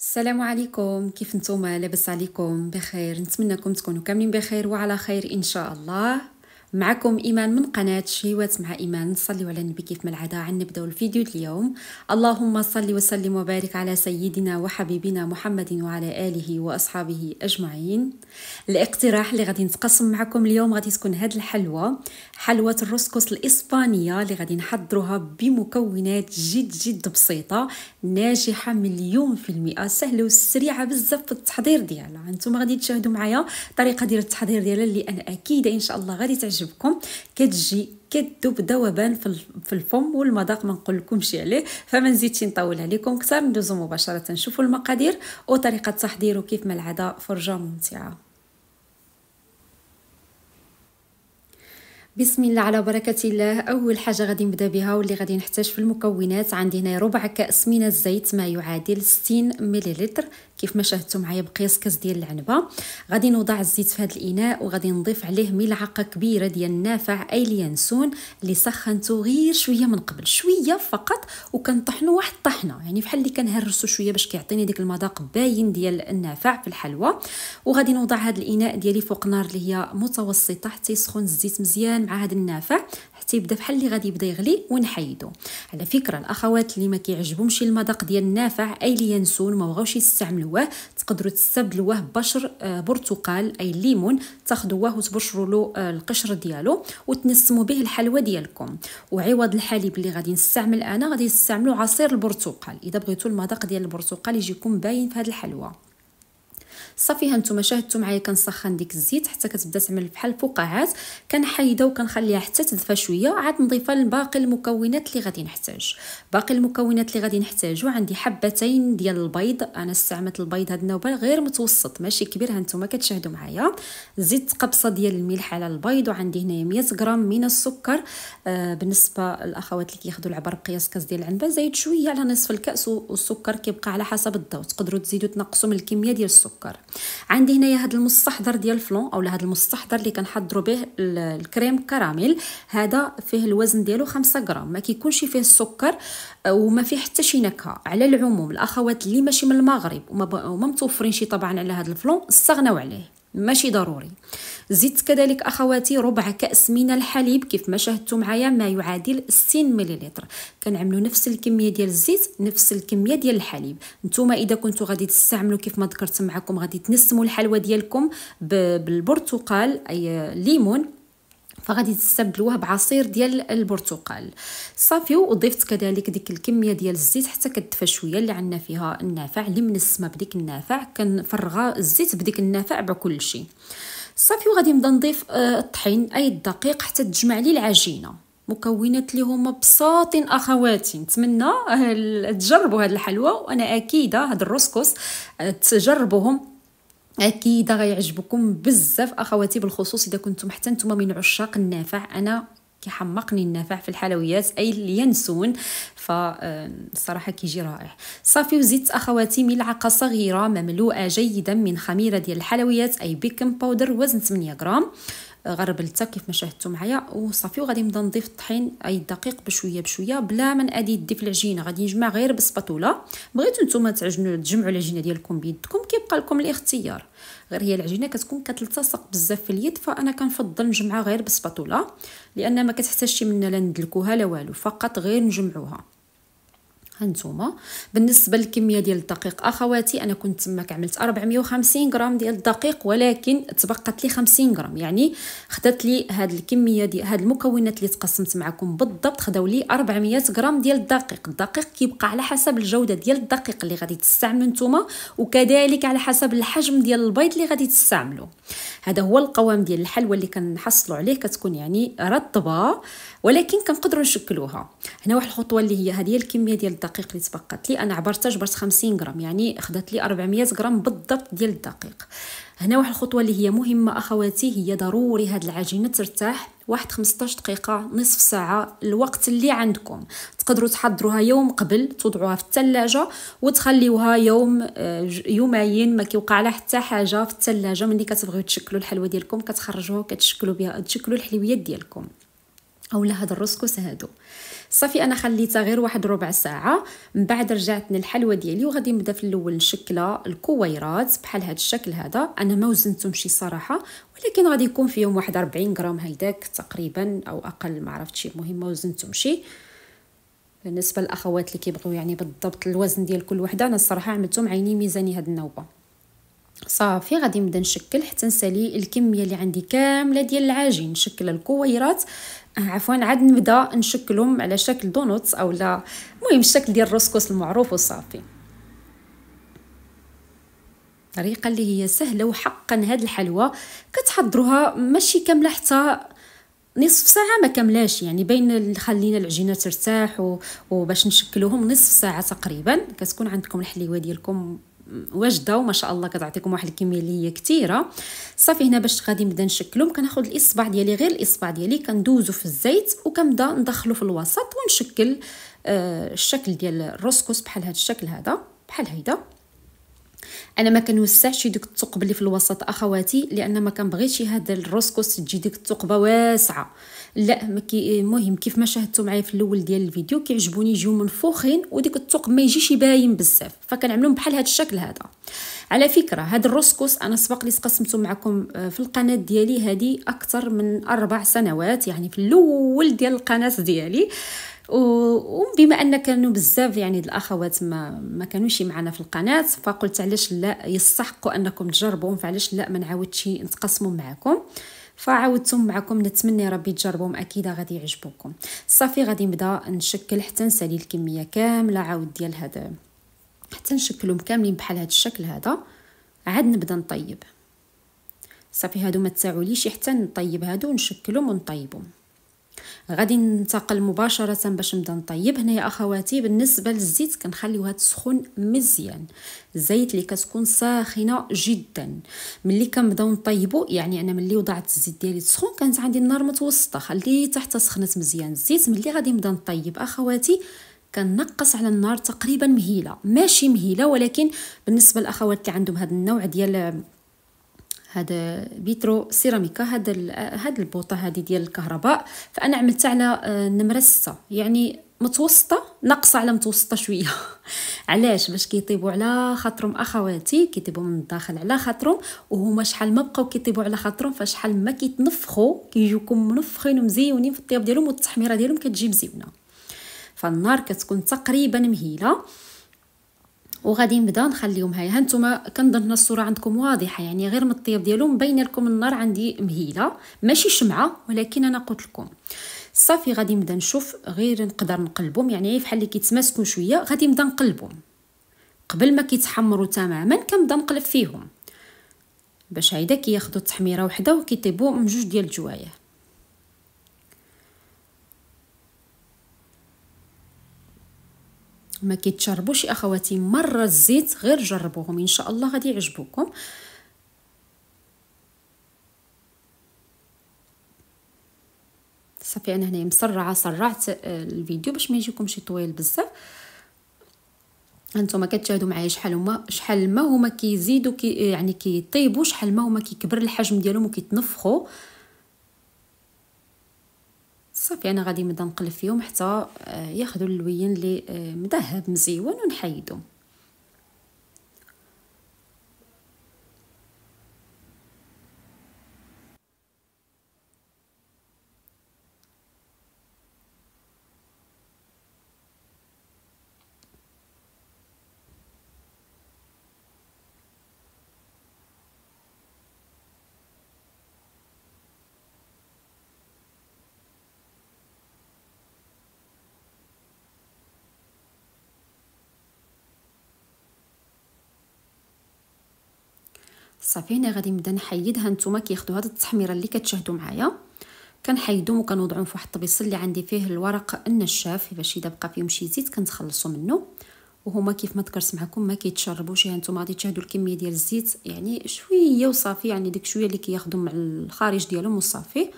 السلام عليكم كيف نتوما لاباس عليكم بخير نتمنىكم تكونوا كاملين بخير وعلى خير ان شاء الله معكم إيمان من قناة شهيوات مع إيمان نصلي على النبي كيف ما العادة نبدا الفيديو اليوم اللهم صل وسلم وبارك على سيدنا وحبيبنا محمد وعلى آله وأصحابه أجمعين الاقتراح اللي غادي نتقسم معكم اليوم غادي تكون هاد الحلوى حلوة الرسكس الإسبانية اللي غادي نحضروها بمكونات جد جد بسيطة ناجحة مليون في المئة سهلة وسريعة بزاف في التحضير ديالها انتم غادي تشاهدوا معايا طريقة ديال التحضير ديالها اللي أنا أكيدة إن شاء الله غادي تعجبكم كتعجبكم كتجي كتذوب ذوبان في الفم والمذاق ما نقول نقولكمش عليه فما نزيدش نطول عليكم كثر ندوزو مباشره نشوفوا المقادير وطريقه التحضير وكيف ما العاده فرجه ممتعه بسم الله على بركة الله أول حاجة غادي نبدا بها واللي غادي نحتاج في المكونات عندي هنا ربع كأس من الزيت ما يعادل 60 مليلتر كيف ما شاهدتوا معايا بقياس كاس ديال العنبه غادي نوضع الزيت في هذا الاناء وغادي نضيف عليه ملعقه كبيره ديال النافع اي اليانسون اللي سخنته غير شويه من قبل شويه فقط وكنطحنو واحد الطحنه يعني بحال اللي كنهرسو شويه باش كيعطيني ديك المذاق باين ديال النافع في الحلوى وغادي نوضع هذا الاناء ديالي فوق نار اللي هي متوسطه حتى يسخن الزيت مزيان مع هذا النافع تيبدا بحال اللي غادي يبدا يغلي ونحيدو على فكره الاخوات اللي ما كيعجبهمش المذاق ديال النافع اي اللي ينسون ما بغاوش يستعملوه تقدروا تستبدلوه بشر آه، برتقال اي ليمون تاخذوه وتبشروا له آه، القشر ديالو وتنسموا به الحلوى ديالكم وعوض الحليب اللي غادي نستعمل انا غادي نستعملوا عصير البرتقال اذا بغيتوا المذاق ديال البرتقال يجيكم باين في هذه الحلوى صافي ها نتوما شاهدتوا معايا كنسخن ديك الزيت حتى كتبدا تعمل بحال الفقاعات كنحيدها وكنخليها حتى تدفى شويه عاد نضيفها لباقي المكونات اللي غادي نحتاج باقي المكونات اللي غادي نحتاجو عندي حبتين ديال البيض انا استعملت البيض هاد النوبه غير متوسط ماشي كبير ها نتوما كتشاهدوا معايا زيت قبصه ديال الملح على البيض وعندي هنايا 100 غرام من السكر آه بالنسبه للاخوات اللي كياخذوا العبر بقياس كاس ديال العنبه زايد شويه على نصف الكاس والسكر كيبقى على حسب الذوق تقدروا تزيدوا تنقصوا من الكميه ديال السكر عندي هنايا هذا المستحضر ديال الفلون اولا هذا المستحضر اللي كنحضروا به الكريم كراميل هذا فيه الوزن ديالو 5 غرام ما كيكونش فيه السكر آه، وما فيه حتى شي نكهه على العموم الاخوات اللي ماشي من المغرب وما, متوفرين شي طبعا على هذا الفلون استغناو عليه ماشي ضروري زدت كذلك اخواتي ربع كاس من الحليب كيف ما شاهدتوا معايا ما يعادل 60 مليلتر كنعملوا نفس الكميه ديال الزيت نفس الكميه ديال الحليب نتوما اذا كنتوا غادي تستعملوا كيف ما ذكرت معكم غادي تنسموا الحلوى ديالكم بالبرتقال اي ليمون فغادي تستبدلوها بعصير ديال البرتقال صافي وضفت كذلك ديك الكميه ديال الزيت حتى كتدفى شويه اللي عندنا فيها النافع اللي من السما بديك النافع كنفرغ الزيت بديك النافع بكل شيء صافي وغادي نبدا نضيف آه، الطحين اي الدقيق حتى تجمع لي العجينه مكونات اللي هما بساط اخواتي نتمنى آه، تجربوا هاد الحلوى وانا اكيده هاد الرسكوس آه، تجربوهم اكيد غيعجبكم بزاف اخواتي بالخصوص اذا كنتم حتى نتوما من عشاق النافع انا كيحمقني النافع في الحلويات اي اليانسون فصراحه كيجي رائع صافي وزدت اخواتي ملعقه صغيره مملوءه جيدا من خميره ديال الحلويات اي بيكنج باودر وزن 8 غرام غربلتها كيف ما شاهدتوا معايا وصافي وغادي نبدا نضيف الطحين اي الدقيق بشويه بشويه بلا ما نادي دي في العجينه غادي نجمع غير بالسباتولا بغيتو نتوما تعجنوا تجمعوا العجينه ديالكم بيدكم كيبقى لكم الاختيار غير هي العجينه كتكون كتلتصق بزاف في اليد فانا كنفضل نجمعها غير بالسباتولا لان ما كتحتاجش منا لا ندلكوها لا والو فقط غير نجمعوها هانتوما بالنسبه للكميه ديال الدقيق اخواتي انا كنت تماك عملت 450 غرام ديال الدقيق ولكن تبقات لي 50 غرام يعني خدات لي هاد الكميه ديال هاد المكونات اللي تقسمت معكم بالضبط خداو لي 400 غرام ديال الدقيق الدقيق كيبقى على حسب الجوده ديال الدقيق اللي غادي تستعملوا نتوما وكذلك على حسب الحجم ديال البيض اللي غادي تستعملوا هذا هو القوام ديال الحلوى اللي كنحصلوا عليه كتكون يعني رطبه ولكن كنقدروا نشكلوها هنا واحد الخطوه اللي هي هذه هي الكميه ديال الدقيق اللي تبقات لي انا عبرتها جبرت 50 غرام يعني خدات لي 400 غرام بالضبط ديال الدقيق هنا واحد الخطوه اللي هي مهمه اخواتي هي ضروري هاد العجينه ترتاح واحد 15 دقيقه نصف ساعه الوقت اللي عندكم تقدروا تحضروها يوم قبل توضعوها في الثلاجه وتخليوها يوم آه، يومين ما كيوقع لها حتى حاجه في الثلاجه ملي كتبغيو تشكلوا الحلوى ديالكم كتخرجوها كتشكلوا بها تشكلوا الحلويات ديالكم او لا هاد الرسكوس هادو صافي انا خليتها غير واحد ربع ساعه من بعد رجعت للحلوه ديالي وغادي نبدا في الاول نشكلها الكويرات بحال هاد الشكل هذا انا ما وزنتهمش صراحه ولكن غادي يكون فيهم واحد 40 غرام هيداك تقريبا او اقل ما عرفتش المهم ما وزنتهمش بالنسبه للاخوات اللي كيبغيو يعني بالضبط الوزن ديال كل وحده انا الصراحه عملتهم عيني ميزاني هاد النوبه صافي غادي نبدا نشكل حتى نسالي الكميه اللي عندي كامله ديال العجين نشكل الكويرات آه، عفوا عاد نبدا نشكلهم على شكل دونوتس لا المهم الشكل ديال الروسكوس المعروف وصافي الطريقه اللي هي سهله وحقا هاد الحلوى كتحضروها ماشي كامله حتى نصف ساعه ما كاملاش يعني بين خلينا العجينه ترتاح وباش نشكلوهم نصف ساعه تقريبا كتكون عندكم الحليوه ديالكم واجده وما شاء الله كتعطيكم واحد الكميه اللي هي كثيره صافي هنا باش غادي نبدا نشكلهم كناخذ الاصبع ديالي غير الاصبع ديالي كندوزو في الزيت وكنبدا ندخلو في الوسط ونشكل آه الشكل ديال الروسكوس بحال هذا الشكل هذا بحال هيدا انا ما كنوسعش ديك الثقب اللي في الوسط اخواتي لان ما كنبغيش هذا الروسكوس تجي ديك الثقبه واسعه لا المهم كيف ما شاهدتوا معايا في الاول ديال الفيديو كيعجبوني يجيو منفوخين وديك الثقب ما يجيش باين بزاف فكنعملهم بحال هذا الشكل هذا على فكره هذا الروسكوس انا سبق لي قسمته معكم آه، في القناه ديالي هذه اكثر من اربع سنوات يعني في الاول ديال القناه ديالي وبما ان كانوا بزاف يعني الاخوات ما ما كانوش معنا في القناه فقلت علاش لا يستحقوا انكم تجربوهم فعلاش لا ما نعاودش نتقاسمهم معكم فعاودتهم معكم نتمنى ربي تجربوهم اكيد غادي يعجبوكم صافي غادي نبدا نشكل حتى نسالي الكميه كامله عاود ديال هذا حتى نشكلهم كاملين بحال هذا الشكل هذا عاد نبدا نطيب صافي هادو ما تساعوليش حتى نطيب هادو ونشكلهم ونطيبهم غادي ننتقل مباشره باش نبدا نطيب هنايا اخواتي بالنسبه للزيت كنخليوها تسخن مزيان الزيت اللي كتكون ساخنه جدا ملي كنبداو نطيبو يعني انا ملي وضعت الزيت ديالي تسخن كانت عندي النار متوسطه خليتها حتى سخنت مزيان الزيت ملي غادي نبدا نطيب اخواتي كنقص على النار تقريبا مهيله ماشي مهيله ولكن بالنسبه للاخوات اللي عندهم هذا النوع ديال هذا بيترو سيراميكا هذا هذا البوطه هذه ديال الكهرباء فانا عملتها على النمره آه، 6 يعني متوسطه ناقصه على متوسطه شويه علاش باش كيطيبوا على خاطرهم اخواتي كيطيبوا من الداخل على خاطرهم وهما شحال ما بقاو كيطيبوا على خاطرهم فشحال ما كيتنفخوا كيجيوكم منفخين ومزيونين في الطياب ديالهم والتحميره ديالهم كتجي مزيونه فالنار كتكون تقريبا مهيله وغادي نبدا نخليهم هاي هانتوما كنظن الصوره عندكم واضحه يعني غير من الطياب ديالهم باينه لكم النار عندي مهيله ماشي شمعه ولكن انا قلت لكم صافي غادي نبدا نشوف غير نقدر نقلبهم يعني إيه، فحال اللي كيتماسكوا شويه غادي نبدا نقلبهم قبل ما كيتحمروا تماما كنبدا نقلب فيهم باش هيدا كياخذوا التحميره وحده وكيطيبوا من جوج ديال الجوايه ما كيتشربوش يا اخواتي مره الزيت غير جربوهم ان شاء الله غادي يعجبوكم صافي انا هنايا مسرعه سرعت آه، الفيديو باش ما يجيكمش طويل بزاف هانتوما كتشاهدوا معايا شحال هما شحال ما هما كيزيدوا كي آه، يعني كيطيبوا شحال ما هما كيكبر الحجم ديالهم وكيتنفخوا صافي انا غادي نبدا نقلب فيهم حتى آه، ياخذوا اللوين اللي آه، مذهب مزيون ونحيدو صافي هنا غادي نبدا نحيدها نتوما كياخذوا هذه التحميره اللي كتشاهدوا معايا كنحيدهم وكنوضعهم في واحد الطبيص اللي عندي فيه الورق النشاف باش اذا بقى فيهم شي زيت كنتخلصوا منه وهما كيف ما ذكرت معكم ما كيتشربوش يعني نتوما غادي تشاهدوا الكميه ديال الزيت يعني شويه وصافي يعني ديك شويه اللي كياخذوا مع الخارج ديالهم وصافي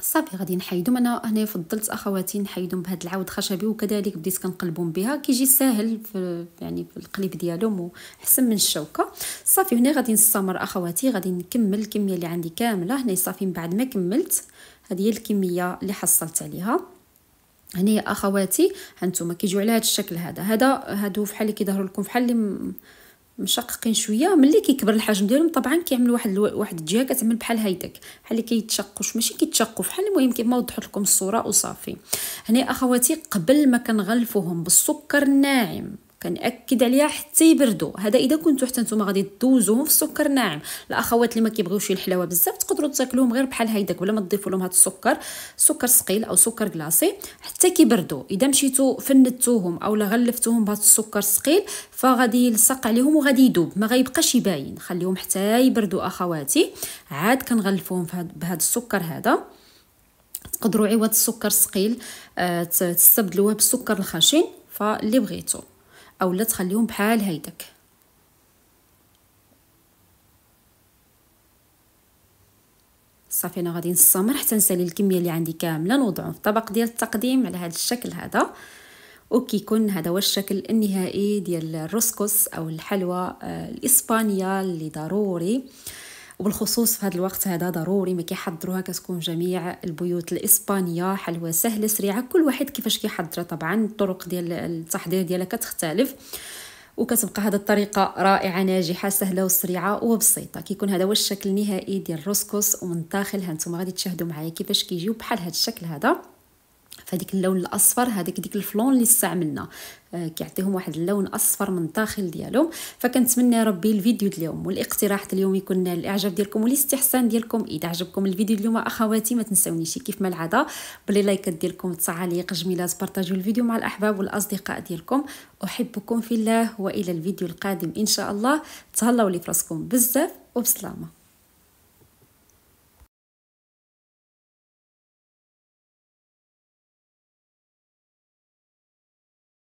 صافي غادي نحيدهم انا هنا فضلت اخواتي نحيدهم بهذا العود خشبي وكذلك بديت كنقلبهم بها كيجي ساهل في يعني في القليب ديالهم وحسن من الشوكه صافي هنا غادي نستمر اخواتي غادي نكمل الكميه اللي عندي كامله هنا صافي من بعد ما كملت هذه هي الكميه اللي حصلت عليها هنا اخواتي هانتوما كيجيو على هذا الشكل هذا هذا هادو فحال اللي كيظهروا لكم فحال اللي مشققين شويه ملي كيكبر الحجم ديالهم طبعا كيعمل واحد الو... واحد الجهه كتعمل بحال هايداك بحال اللي كيتشقوش ماشي كيتشقوا بحال المهم كيما وضحت لكم الصوره وصافي هنا اخواتي قبل ما كنغلفوهم بالسكر الناعم كنأكد عليها حتى يبردوا هذا اذا كنتو حتى نتوما غادي دوزوهم في السكر ناعم الاخوات اللي ما كيبغيوش الحلاوه بزاف تقدروا تاكلوهم غير بحال هيداك بلا ما تضيفوا لهم هذا السكر سكر ثقيل او سكر كلاصي حتى كيبردوا اذا مشيتو فندتوهم اولا غلفتوهم بهذا السكر الثقيل فغادي يلصق عليهم وغادي يذوب ما غيبقاش يباين خليهم حتى يبردوا اخواتي عاد كنغلفوهم بهذا السكر هذا تقدروا عوض السكر الثقيل آه، تستبدلوه بالسكر الخشن فاللي بغيتو او لا تخليهم بحال هيدك صافي انا غادي نستمر حتى نسالي الكميه اللي عندي كامله نوضعهم في طبق ديال التقديم على هذا الشكل هذا وكيكون هذا هو الشكل النهائي ديال الروسكوس او الحلوى آه، الاسبانيه اللي ضروري آه وبالخصوص في هذا الوقت هذا ضروري ما كيحضروها كتكون جميع البيوت الاسبانيه حلوه سهله سريعه كل واحد كيفاش كيحضرها طبعا الطرق ديال التحضير ديالها كتختلف وكتبقى هذه الطريقه رائعه ناجحه سهله وسريعه وبسيطه كيكون هذا هو الشكل النهائي ديال الروسكوس ومن داخل نتوما غادي تشاهدوا معايا كيفاش كيجيو بحال هذا الشكل هذا فهذيك اللون الاصفر هذاك ديك الفلون اللي استعملنا آه، كيعطيهم واحد اللون اصفر من الداخل ديالهم فكنتمنى ربي الفيديو اليوم والاقتراح اليوم يكون نال الاعجاب ديالكم والاستحسان ديالكم اذا عجبكم الفيديو اليوم اخواتي ما تنساونيش كيف ما العاده بلي لايكات ديالكم التعاليق جميله تبارطاجيو الفيديو مع الاحباب والاصدقاء ديالكم احبكم في الله والى الفيديو القادم ان شاء الله تهلاو لي فراسكم بزاف وبسلامه